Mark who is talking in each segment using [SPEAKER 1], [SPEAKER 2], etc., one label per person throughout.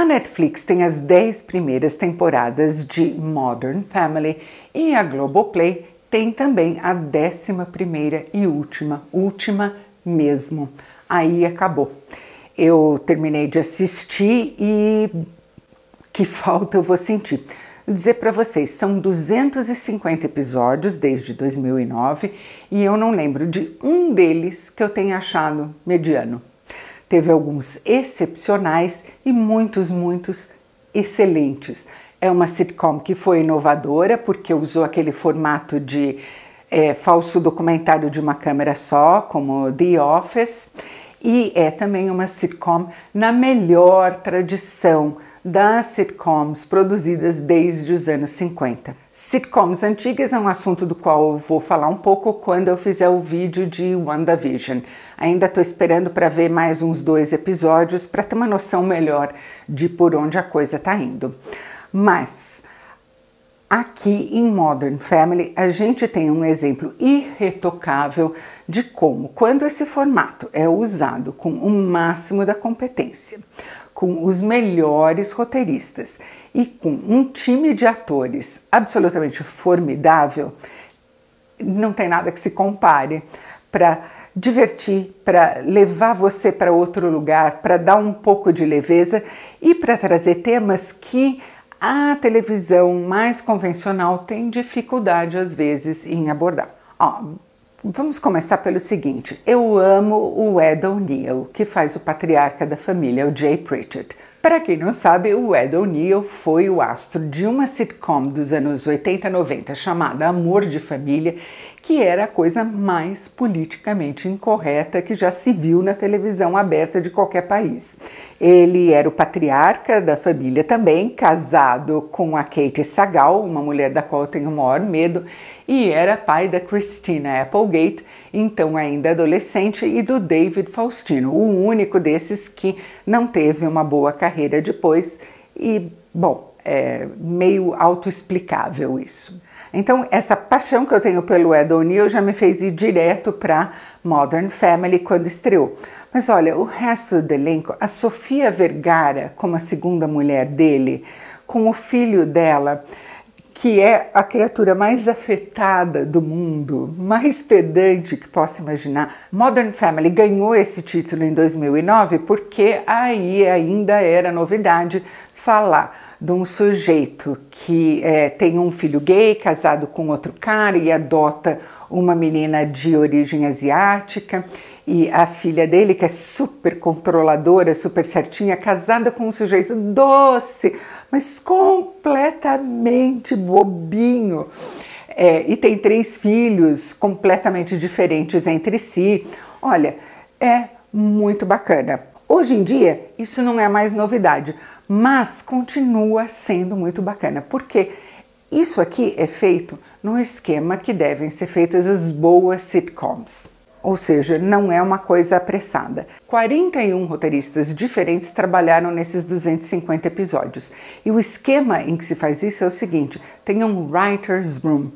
[SPEAKER 1] A Netflix tem as 10 primeiras temporadas de Modern Family e a Globoplay tem também a 11 primeira e última, última mesmo. Aí acabou. Eu terminei de assistir e que falta eu vou sentir dizer para vocês, são 250 episódios desde 2009 e eu não lembro de um deles que eu tenha achado mediano. Teve alguns excepcionais e muitos, muitos excelentes. É uma sitcom que foi inovadora porque usou aquele formato de é, falso documentário de uma câmera só, como The Office, e é também uma sitcom na melhor tradição das sitcoms produzidas desde os anos 50. Sitcoms antigas é um assunto do qual eu vou falar um pouco quando eu fizer o vídeo de WandaVision. Ainda estou esperando para ver mais uns dois episódios para ter uma noção melhor de por onde a coisa está indo. Mas Aqui em Modern Family, a gente tem um exemplo irretocável de como, quando esse formato é usado com o máximo da competência, com os melhores roteiristas e com um time de atores absolutamente formidável, não tem nada que se compare para divertir, para levar você para outro lugar, para dar um pouco de leveza e para trazer temas que a televisão mais convencional tem dificuldade às vezes em abordar. Ó, Vamos começar pelo seguinte: eu amo o Ed O'Neill, que faz o patriarca da família, o Jay Pritchett. Para quem não sabe, o Ed O'Neill foi o astro de uma sitcom dos anos 80 e 90 chamada Amor de Família, que era a coisa mais politicamente incorreta que já se viu na televisão aberta de qualquer país. Ele era o patriarca da família também, casado com a Kate Sagal, uma mulher da qual eu tenho o maior medo, e era pai da Christina Applegate, então ainda adolescente, e do David Faustino, o único desses que não teve uma boa carreira depois e, bom, é, meio autoexplicável isso. Então, essa paixão que eu tenho pelo Ed O'Neill já me fez ir direto para Modern Family quando estreou. Mas olha, o resto do elenco, a Sofia Vergara como a segunda mulher dele, com o filho dela, que é a criatura mais afetada do mundo, mais pedante que possa imaginar. Modern Family ganhou esse título em 2009 porque aí ainda era novidade falar de um sujeito que é, tem um filho gay, casado com outro cara e adota uma menina de origem asiática e a filha dele, que é super controladora, super certinha, casada com um sujeito doce, mas completamente bobinho. É, e tem três filhos completamente diferentes entre si. Olha, é muito bacana. Hoje em dia, isso não é mais novidade, mas continua sendo muito bacana, porque isso aqui é feito num esquema que devem ser feitas as boas sitcoms ou seja, não é uma coisa apressada. 41 roteiristas diferentes trabalharam nesses 250 episódios. E o esquema em que se faz isso é o seguinte: tem um writer's room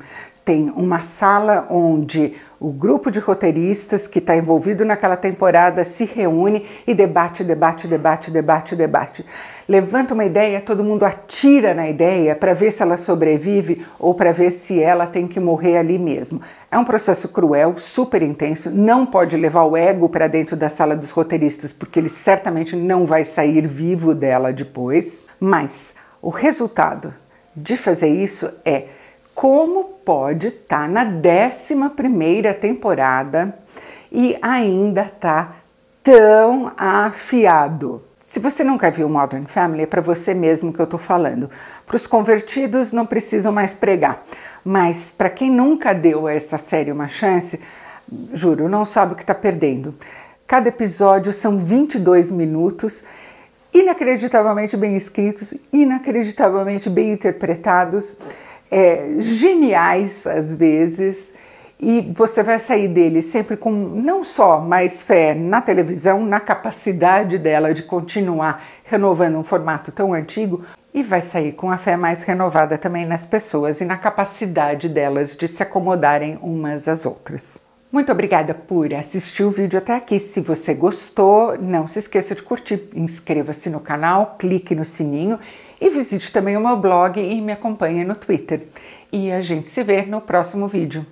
[SPEAKER 1] tem uma sala onde o grupo de roteiristas que está envolvido naquela temporada se reúne e debate, debate, debate, debate, debate. Levanta uma ideia, todo mundo atira na ideia para ver se ela sobrevive ou para ver se ela tem que morrer ali mesmo. É um processo cruel, super intenso, não pode levar o ego para dentro da sala dos roteiristas, porque ele certamente não vai sair vivo dela depois. Mas o resultado de fazer isso é como pode estar tá na 11 temporada e ainda tá tão afiado? Se você nunca viu Modern Family, é para você mesmo que eu estou falando. Para os convertidos não preciso mais pregar, mas para quem nunca deu a essa série uma chance, juro, não sabe o que está perdendo. Cada episódio são 22 minutos, inacreditavelmente bem escritos, inacreditavelmente bem interpretados é, geniais às vezes e você vai sair dele sempre com não só mais fé na televisão, na capacidade dela de continuar renovando um formato tão antigo, e vai sair com a fé mais renovada também nas pessoas e na capacidade delas de se acomodarem umas às outras. Muito obrigada por assistir o vídeo até aqui. Se você gostou, não se esqueça de curtir, inscreva-se no canal, clique no sininho e visite também o meu blog e me acompanhe no Twitter. E a gente se vê no próximo vídeo.